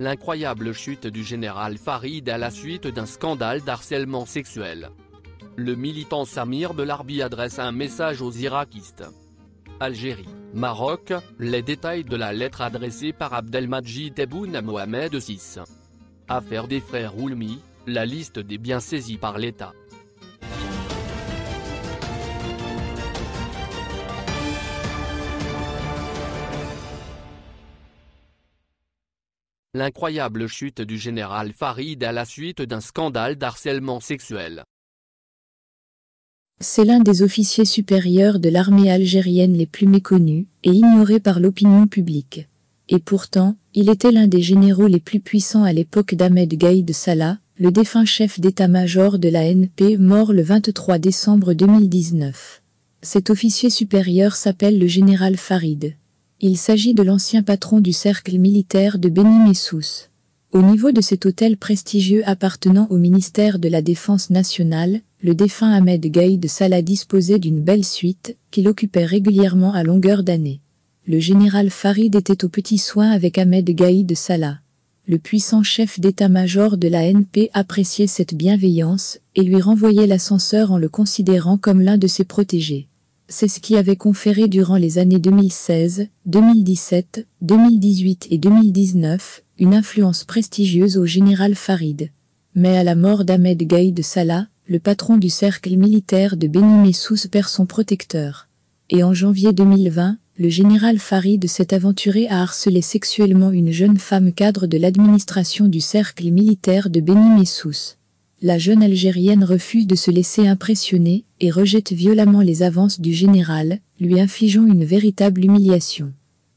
L'incroyable chute du général Farid à la suite d'un scandale d'harcèlement sexuel. Le militant Samir Belarbi adresse un message aux irakistes. Algérie, Maroc, les détails de la lettre adressée par Abdelmajid Tebboune à Mohamed VI. Affaire des frères Oulmi, la liste des biens saisis par l'État. l'incroyable chute du général Farid à la suite d'un scandale d'harcèlement sexuel. C'est l'un des officiers supérieurs de l'armée algérienne les plus méconnus et ignorés par l'opinion publique. Et pourtant, il était l'un des généraux les plus puissants à l'époque d'Ahmed Gaïd Salah, le défunt chef d'état-major de la NP, mort le 23 décembre 2019. Cet officier supérieur s'appelle le général Farid. Il s'agit de l'ancien patron du cercle militaire de béni Messous. Au niveau de cet hôtel prestigieux appartenant au ministère de la Défense nationale, le défunt Ahmed Gaïd Salah disposait d'une belle suite qu'il occupait régulièrement à longueur d'année. Le général Farid était aux petits soins avec Ahmed Gaïd Salah. Le puissant chef d'état-major de la NP appréciait cette bienveillance et lui renvoyait l'ascenseur en le considérant comme l'un de ses protégés c'est ce qui avait conféré durant les années 2016, 2017, 2018 et 2019 une influence prestigieuse au général Farid. Mais à la mort d'Ahmed Gaïd Salah, le patron du cercle militaire de Beni Messous perd son protecteur. Et en janvier 2020, le général Farid s'est aventuré à harceler sexuellement une jeune femme cadre de l'administration du cercle militaire de Béni Messous la jeune Algérienne refuse de se laisser impressionner et rejette violemment les avances du général, lui infligeant une véritable humiliation.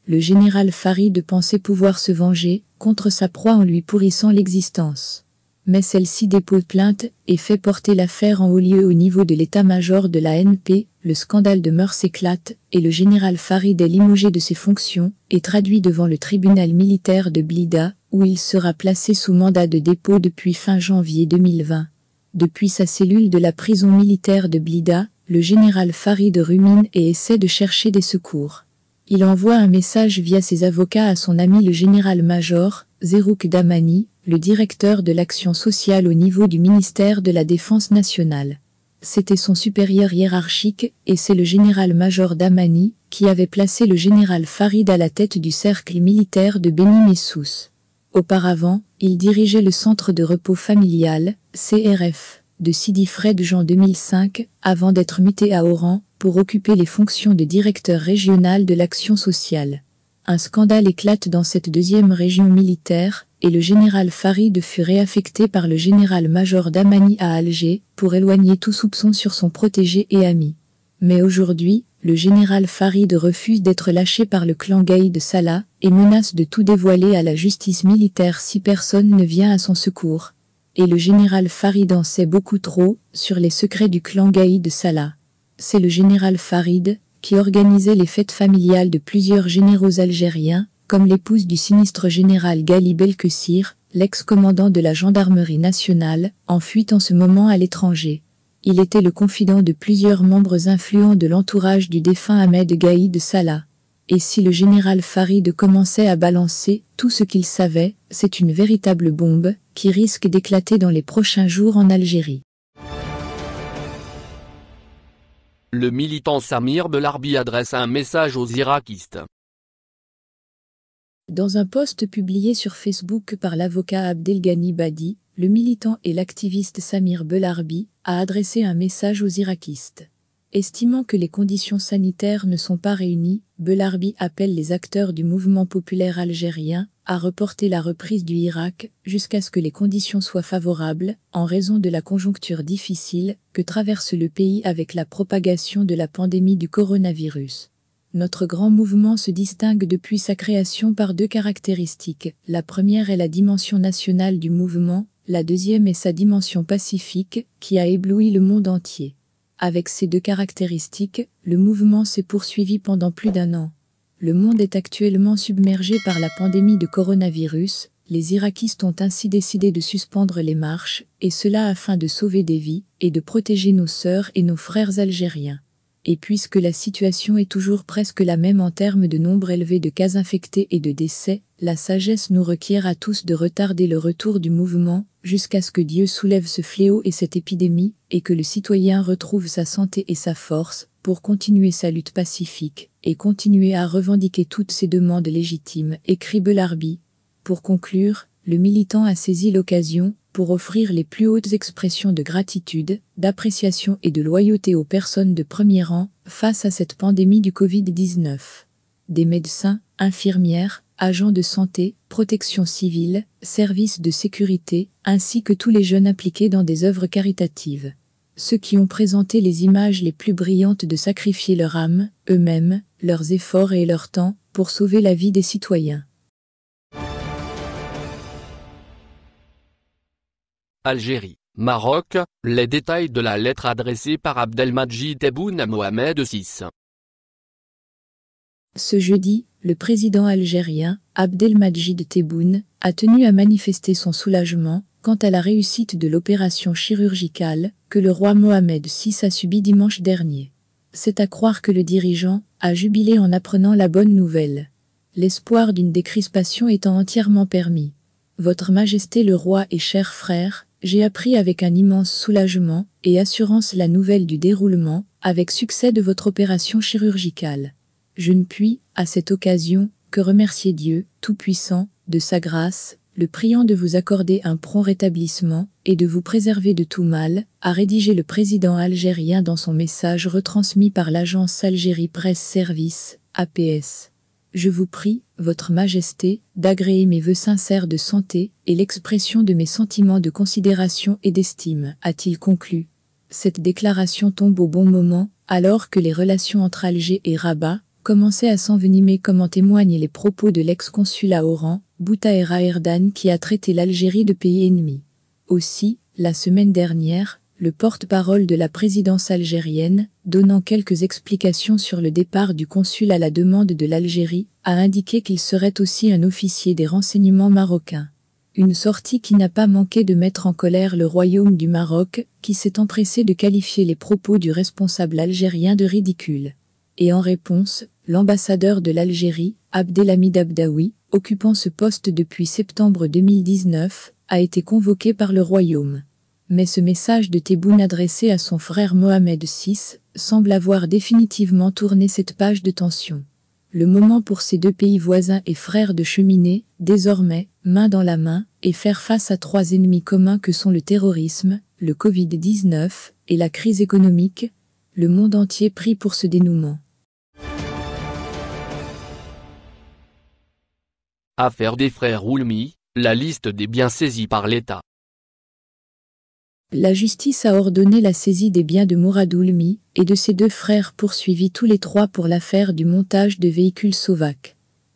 Le général Farid pensait pouvoir se venger contre sa proie en lui pourrissant l'existence. Mais celle-ci dépose plainte et fait porter l'affaire en haut lieu au niveau de l'état-major de la NP, le scandale de mœurs éclate et le général Farid est limogé de ses fonctions et traduit devant le tribunal militaire de Blida, où il sera placé sous mandat de dépôt depuis fin janvier 2020. Depuis sa cellule de la prison militaire de Blida, le général Farid rumine et essaie de chercher des secours. Il envoie un message via ses avocats à son ami le général-major, Zerouk Damani, le directeur de l'action sociale au niveau du ministère de la Défense nationale. C'était son supérieur hiérarchique, et c'est le général-major Damani qui avait placé le général Farid à la tête du cercle militaire de Beni Messous. Auparavant, il dirigeait le Centre de repos familial, CRF, de Sidi Fred en 2005, avant d'être muté à Oran, pour occuper les fonctions de directeur régional de l'action sociale. Un scandale éclate dans cette deuxième région militaire, et le général Farid fut réaffecté par le général-major Damani à Alger, pour éloigner tout soupçon sur son protégé et ami. Mais aujourd'hui, le général Farid refuse d'être lâché par le clan Gaïd de Salah et menace de tout dévoiler à la justice militaire si personne ne vient à son secours. Et le général Farid en sait beaucoup trop sur les secrets du clan Gaïd Salah. C'est le général Farid qui organisait les fêtes familiales de plusieurs généraux algériens, comme l'épouse du sinistre général Gali Belkessir, l'ex-commandant de la gendarmerie nationale, en fuite en ce moment à l'étranger il était le confident de plusieurs membres influents de l'entourage du défunt Ahmed Gaïd Salah. Et si le général Farid commençait à balancer tout ce qu'il savait, c'est une véritable bombe qui risque d'éclater dans les prochains jours en Algérie. Le militant Samir Belarbi adresse un message aux irakistes. Dans un post publié sur Facebook par l'avocat Abdelghani Badi, le militant et l'activiste Samir Belarbi, a adressé un message aux irakistes. Estimant que les conditions sanitaires ne sont pas réunies, Belarbi appelle les acteurs du mouvement populaire algérien à reporter la reprise du Irak jusqu'à ce que les conditions soient favorables, en raison de la conjoncture difficile que traverse le pays avec la propagation de la pandémie du coronavirus. Notre grand mouvement se distingue depuis sa création par deux caractéristiques. La première est la dimension nationale du mouvement, la deuxième est sa dimension pacifique, qui a ébloui le monde entier. Avec ces deux caractéristiques, le mouvement s'est poursuivi pendant plus d'un an. Le monde est actuellement submergé par la pandémie de coronavirus, les Irakistes ont ainsi décidé de suspendre les marches, et cela afin de sauver des vies et de protéger nos sœurs et nos frères algériens. Et puisque la situation est toujours presque la même en termes de nombre élevé de cas infectés et de décès, la sagesse nous requiert à tous de retarder le retour du mouvement jusqu'à ce que Dieu soulève ce fléau et cette épidémie, et que le citoyen retrouve sa santé et sa force pour continuer sa lutte pacifique et continuer à revendiquer toutes ses demandes légitimes, écrit Belarbi. Pour conclure, le militant a saisi l'occasion pour offrir les plus hautes expressions de gratitude, d'appréciation et de loyauté aux personnes de premier rang face à cette pandémie du Covid-19. Des médecins, infirmières, agents de santé, protection civile, services de sécurité, ainsi que tous les jeunes impliqués dans des œuvres caritatives. Ceux qui ont présenté les images les plus brillantes de sacrifier leur âme, eux-mêmes, leurs efforts et leur temps, pour sauver la vie des citoyens. Algérie, Maroc, les détails de la lettre adressée par Abdelmadjid Tebboune à Mohamed VI. Ce jeudi, le président algérien, Abdelmadjid Tebboune, a tenu à manifester son soulagement quant à la réussite de l'opération chirurgicale que le roi Mohamed VI a subie dimanche dernier. C'est à croire que le dirigeant a jubilé en apprenant la bonne nouvelle. L'espoir d'une décrispation étant entièrement permis. Votre Majesté le roi et cher frère, j'ai appris avec un immense soulagement et assurance la nouvelle du déroulement avec succès de votre opération chirurgicale. Je ne puis, à cette occasion, que remercier Dieu, Tout-Puissant, de sa grâce, le priant de vous accorder un prompt rétablissement et de vous préserver de tout mal, a rédigé le président algérien dans son message retransmis par l'agence Algérie Presse Service, APS. Je vous prie, Votre Majesté, d'agréer mes vœux sincères de santé et l'expression de mes sentiments de considération et d'estime, a-t-il conclu. Cette déclaration tombe au bon moment, alors que les relations entre Alger et Rabat commençaient à s'envenimer comme en témoignent les propos de l'ex-consul à Oran, Boutaïra Erdan qui a traité l'Algérie de pays ennemi. Aussi, la semaine dernière, le porte-parole de la présidence algérienne, donnant quelques explications sur le départ du consul à la demande de l'Algérie, a indiqué qu'il serait aussi un officier des renseignements marocains. Une sortie qui n'a pas manqué de mettre en colère le royaume du Maroc, qui s'est empressé de qualifier les propos du responsable algérien de ridicule. Et en réponse, l'ambassadeur de l'Algérie, Abdelhamid Abdaoui, occupant ce poste depuis septembre 2019, a été convoqué par le royaume mais ce message de Tebboune adressé à son frère Mohamed VI semble avoir définitivement tourné cette page de tension. Le moment pour ces deux pays voisins et frères de cheminer, désormais, main dans la main, et faire face à trois ennemis communs que sont le terrorisme, le Covid-19 et la crise économique, le monde entier prie pour ce dénouement. Affaire des frères Oulmi, la liste des biens saisis par l'État. La justice a ordonné la saisie des biens de Mourad Oulmi et de ses deux frères poursuivis tous les trois pour l'affaire du montage de véhicules sauvages.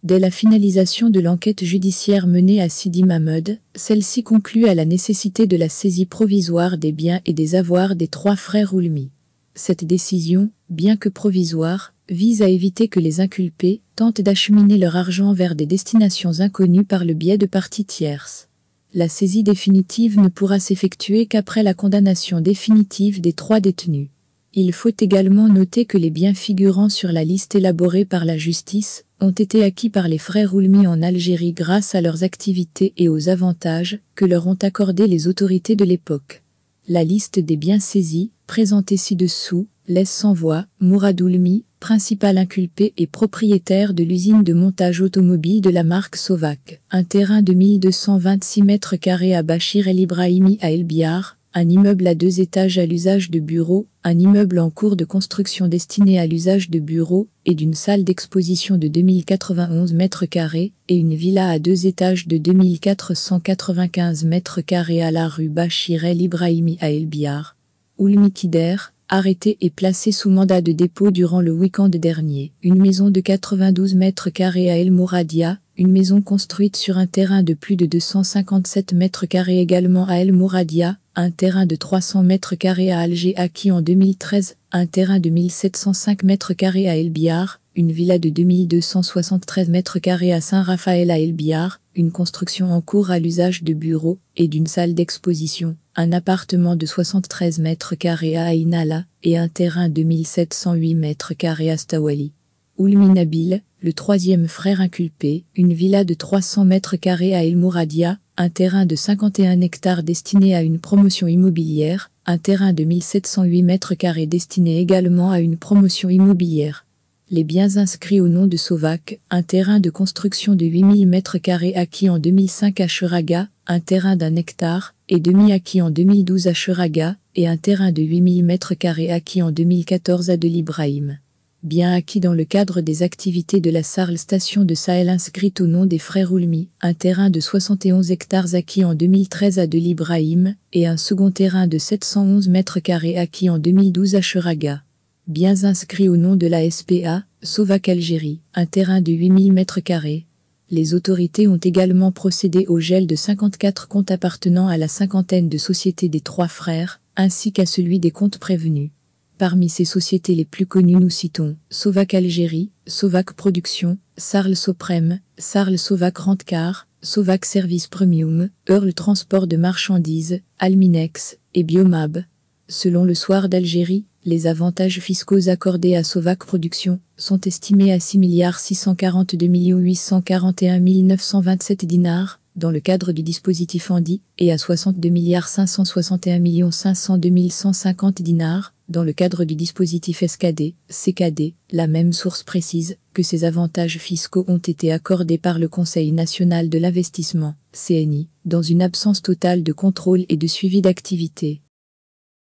Dès la finalisation de l'enquête judiciaire menée à Sidi Mahmoud, celle-ci conclut à la nécessité de la saisie provisoire des biens et des avoirs des trois frères Oulmi. Cette décision, bien que provisoire, vise à éviter que les inculpés tentent d'acheminer leur argent vers des destinations inconnues par le biais de parties tierces la saisie définitive ne pourra s'effectuer qu'après la condamnation définitive des trois détenus. Il faut également noter que les biens figurant sur la liste élaborée par la justice ont été acquis par les frères Oulmi en Algérie grâce à leurs activités et aux avantages que leur ont accordés les autorités de l'époque. La liste des biens saisis, présentée ci-dessous, laisse sans voix Mourad Oulmi, principal inculpé et propriétaire de l'usine de montage automobile de la marque Sovac, un terrain de 1226 mètres carrés à Bachir El Ibrahimi à El Biar, un immeuble à deux étages à l'usage de bureaux, un immeuble en cours de construction destiné à l'usage de bureaux et d'une salle d'exposition de 2091 mètres carrés et une villa à deux étages de 2495 mètres carrés à la rue Bachir El Ibrahimi à El Biar. Oulmi Kider, arrêté et placé sous mandat de dépôt durant le week-end dernier. Une maison de 92 mètres carrés à El Mouradia, une maison construite sur un terrain de plus de 257 mètres carrés également à El Mouradia, un terrain de 300 mètres carrés à Alger acquis en 2013, un terrain de 1705 mètres carrés à El Biar, une villa de 2273 mètres carrés à Saint-Raphaël à Elbiar, une construction en cours à l'usage de bureaux et d'une salle d'exposition, un appartement de 73 mètres carrés à Ainala et un terrain de 1708 mètres carrés à Stawali. Ulminabil, le troisième frère inculpé, une villa de 300 mètres carrés à El Mouradia, un terrain de 51 hectares destiné à une promotion immobilière, un terrain de 1708 mètres carrés destiné également à une promotion immobilière les biens inscrits au nom de Sovac, un terrain de construction de 8000 m2 acquis en 2005 à Cheraga, un terrain d'un hectare et demi acquis en 2012 à Cheraga, et un terrain de 8000 m2 acquis en 2014 à Delibrahim. Bien acquis dans le cadre des activités de la Sarl station de Sahel inscrite au nom des frères Oulmi, un terrain de 71 hectares acquis en 2013 à Delibrahim, et un second terrain de 711 m2 acquis en 2012 à Cheraga bien inscrit au nom de la SPA, Sauvac Algérie, un terrain de 8000 m2. Les autorités ont également procédé au gel de 54 comptes appartenant à la cinquantaine de sociétés des trois frères, ainsi qu'à celui des comptes prévenus. Parmi ces sociétés les plus connues, nous citons Sauvac Algérie, Sauvac Production, Sarl Soprem, Sarl Sauvac Rentcar, Sauvac Service Premium, Earl Transport de Marchandises, Alminex et Biomab. Selon le Soir d'Algérie, les avantages fiscaux accordés à Sovac Productions sont estimés à 6 642 841 927 dinars dans le cadre du dispositif Andy et à 62 561 502 150 dinars dans le cadre du dispositif SKD, CKD, la même source précise que ces avantages fiscaux ont été accordés par le Conseil national de l'investissement, CNI, dans une absence totale de contrôle et de suivi d'activité.